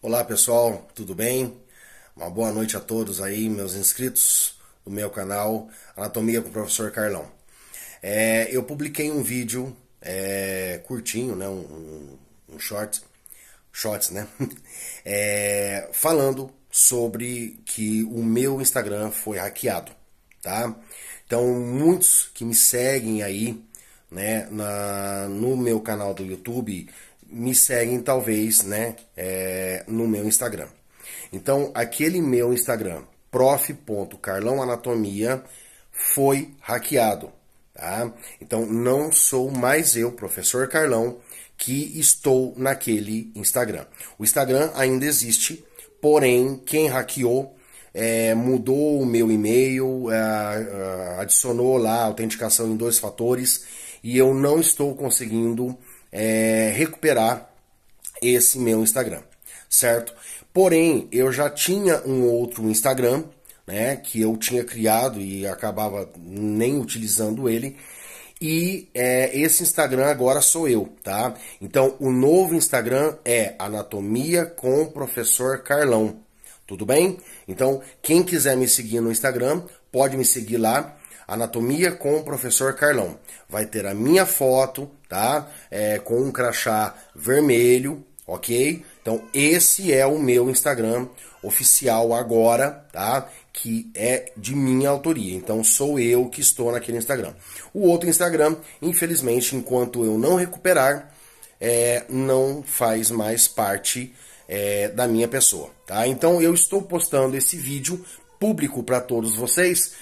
Olá pessoal, tudo bem? Uma boa noite a todos aí, meus inscritos do meu canal Anatomia com o Professor Carlão. É, eu publiquei um vídeo é, curtinho, né, um, um, short, shorts, né, é, falando sobre que o meu Instagram foi hackeado, tá? Então muitos que me seguem aí, né, na, no meu canal do YouTube me seguem talvez, né, é, no meu Instagram. Então, aquele meu Instagram, prof.carlãoanatomia, foi hackeado, tá? Então, não sou mais eu, professor Carlão, que estou naquele Instagram. O Instagram ainda existe, porém, quem hackeou é, mudou o meu e-mail, é, adicionou lá autenticação em dois fatores e eu não estou conseguindo é, recuperar esse meu Instagram, certo? Porém, eu já tinha um outro Instagram, né, que eu tinha criado e acabava nem utilizando ele. E é, esse Instagram agora sou eu, tá? Então, o novo Instagram é Anatomia com Professor Carlão. Tudo bem? Então, quem quiser me seguir no Instagram, pode me seguir lá Anatomia com o Professor Carlão. Vai ter a minha foto, tá? É, com um crachá vermelho, ok? Então esse é o meu Instagram oficial agora, tá? Que é de minha autoria. Então sou eu que estou naquele Instagram. O outro Instagram, infelizmente, enquanto eu não recuperar, é, não faz mais parte é, da minha pessoa, tá? Então eu estou postando esse vídeo público para todos vocês,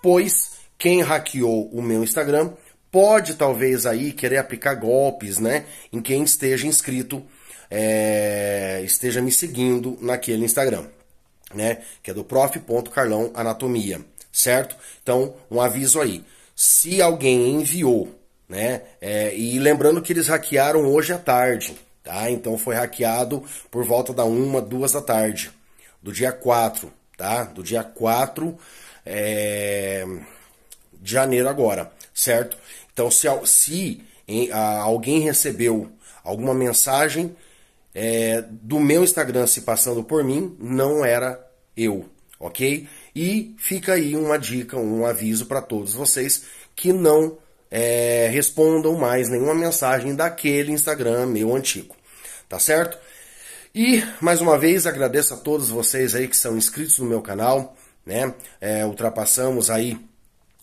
pois quem hackeou o meu Instagram pode talvez aí querer aplicar golpes, né, em quem esteja inscrito, é, esteja me seguindo naquele Instagram, né, que é do prof.carlão anatomia, certo? Então, um aviso aí. Se alguém enviou, né, é, e lembrando que eles hackearam hoje à tarde, tá? Então foi hackeado por volta da uma, duas da tarde, do dia 4, tá? Do dia 4, é de janeiro agora, certo? Então, se, se em, a, alguém recebeu alguma mensagem é, do meu Instagram se passando por mim, não era eu, ok? E fica aí uma dica, um aviso para todos vocês que não é, respondam mais nenhuma mensagem daquele Instagram meu antigo, tá certo? E mais uma vez agradeço a todos vocês aí que são inscritos no meu canal, né? É, ultrapassamos aí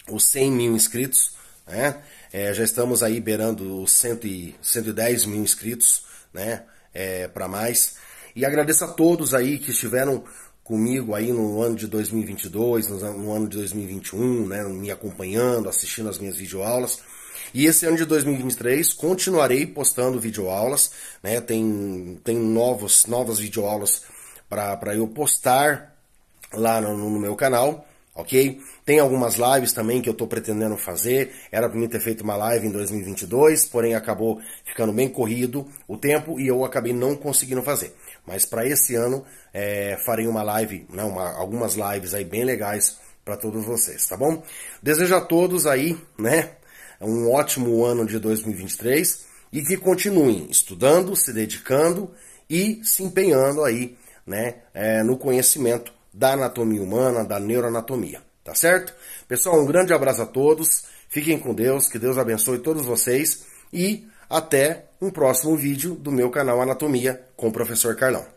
os 100 mil inscritos, né? É, já estamos aí beirando os 100, 110 mil inscritos, né? É, Para mais. E agradeço a todos aí que estiveram comigo aí no ano de 2022, no ano de 2021, né, me acompanhando, assistindo as minhas videoaulas. E esse ano de 2023 continuarei postando videoaulas, né? Tem tem novos novas videoaulas para eu postar lá no, no meu canal ok? Tem algumas lives também que eu estou pretendendo fazer. Era para mim ter feito uma live em 2022, porém acabou ficando bem corrido o tempo e eu acabei não conseguindo fazer. Mas para esse ano é, farei uma live, né, uma, algumas lives aí bem legais para todos vocês, tá bom? Desejo a todos aí, né, um ótimo ano de 2023 e que continuem estudando, se dedicando e se empenhando aí, né, é, no conhecimento da anatomia humana, da neuroanatomia, tá certo? Pessoal, um grande abraço a todos. Fiquem com Deus, que Deus abençoe todos vocês e até um próximo vídeo do meu canal Anatomia com o professor Carlão.